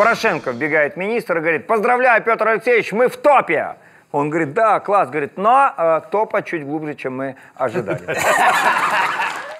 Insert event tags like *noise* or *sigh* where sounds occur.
Порошенко вбегает министр и говорит, поздравляю, Петр Алексеевич, мы в топе. Он говорит, да, класс, говорит, но э, топа чуть глубже, чем мы ожидали. *laughs*